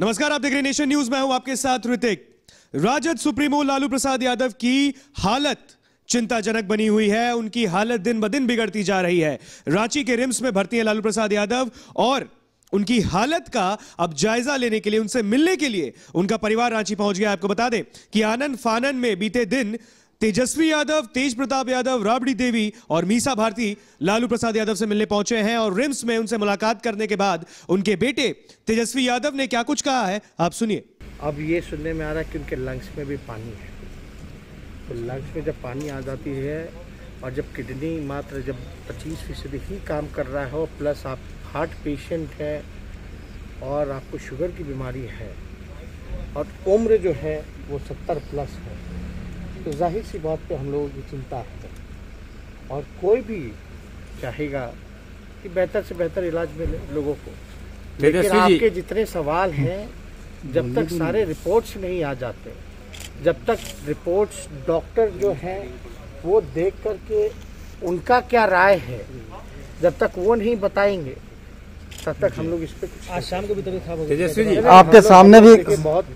नमस्कार आप देख रहे नेशन न्यूज मैं हूं आपके साथ ऋतिक राजद सुप्रीमो लालू प्रसाद यादव की हालत चिंताजनक बनी हुई है उनकी हालत दिन ब दिन बिगड़ती जा रही है रांची के रिम्स में भर्ती है लालू प्रसाद यादव और उनकी हालत का अब जायजा लेने के लिए उनसे मिलने के लिए उनका परिवार रांची पहुंच गया आपको बता दें कि आनंद फानन में बीते दिन तेजस्वी यादव तेज प्रताप यादव राबड़ी देवी और मीसा भारती लालू प्रसाद यादव से मिलने पहुंचे हैं और रिम्स में उनसे मुलाकात करने के बाद उनके बेटे तेजस्वी यादव ने क्या कुछ कहा है आप सुनिए अब ये सुनने में आ रहा है कि उनके लंग्स में भी पानी है तो लंग्स में जब पानी आ जाती है और जब किडनी मात्र जब पच्चीस फीसदी ही काम कर रहा हो प्लस आप हार्ट पेशेंट हैं और आपको शुगर की बीमारी है और उम्र जो है वो सत्तर प्लस है तो जाहिर सी बात पे हम लोगों की चिंता है और कोई भी चाहेगा कि बेहतर से बेहतर इलाज मिले लोगों को लेकिन आपके जितने सवाल हैं जब तक सारे रिपोर्ट्स नहीं आ जाते जब तक रिपोर्ट्स डॉक्टर जो हैं वो देख करके उनका क्या राय है जब तक वो नहीं बताएंगे तब तक हम लोग इस पर आज शाम को भी तबियत खराब हो गई आपके सामने तो भी बहुत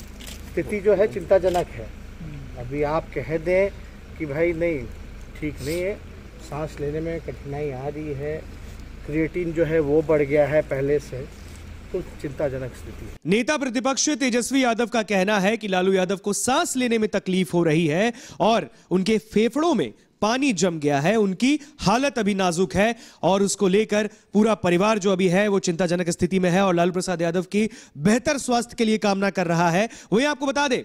स्थिति जो है चिंताजनक है अभी आप कह दें कि भाई नहीं ठीक नहीं है सांस लेने में कठिनाई आ रही है क्रिएटिन जो है वो बढ़ गया है पहले से तो चिंताजनक स्थिति नेता प्रतिपक्ष तेजस्वी यादव का कहना है कि लालू यादव को सांस लेने में तकलीफ हो रही है और उनके फेफड़ों में पानी जम गया है उनकी हालत अभी नाजुक है और उसको लेकर पूरा परिवार जो अभी है वो चिंताजनक स्थिति में है और लालू प्रसाद यादव की बेहतर स्वास्थ्य के लिए कामना कर रहा है वही आपको बता दें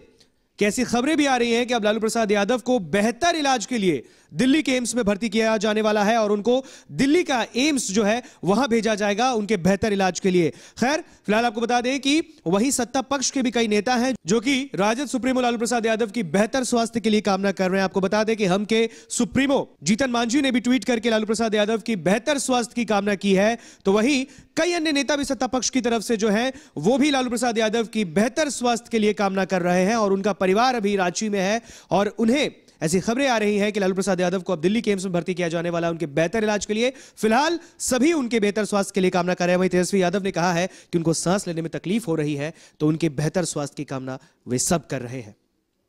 कैसी खबरें भी आ रही हैं कि अब लालू प्रसाद यादव को बेहतर इलाज के लिए दिल्ली के एम्स में भर्ती किया जाने वाला है और उनको दिल्ली का एम्स जो है वहां भेजा जाएगा उनके बेहतर इलाज के लिए खैर फिलहाल आपको बता दें कि वही सत्ता पक्ष के भी कई नेता हैं जो कि राजद सुप्रीमो लालू प्रसाद यादव की बेहतर स्वास्थ्य के लिए कामना कर रहे हैं आपको बता दें कि हम के सुप्रीमो जीतन मांझी ने भी ट्वीट करके लालू प्रसाद यादव की बेहतर स्वास्थ्य की कामना की है तो वही कई अन्य नेता भी सत्ता पक्ष की तरफ से जो है वो भी लालू प्रसाद यादव की बेहतर स्वास्थ्य के लिए कामना कर रहे हैं और उनका परिवार अभी रांची में है और उन्हें ऐसी खबरें आ रही हैं कि लालू प्रसाद यादव को अब दिल्ली के एम्स में भर्ती किया जाने वाला उनके बेहतर इलाज के लिए फिलहाल सभी उनके बेहतर स्वास्थ्य के लिए कामना कर रहे हैं वहीं तेजस्वी यादव ने कहा है कि उनको सांस लेने में तकलीफ हो रही है तो उनके बेहतर स्वास्थ्य की कामना वे सब कर रहे हैं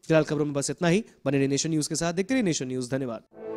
फिलहाल खबरों में बस इतना ही बने रहे नेशन न्यूज के साथ देखते रहे नेशन न्यूज धन्यवाद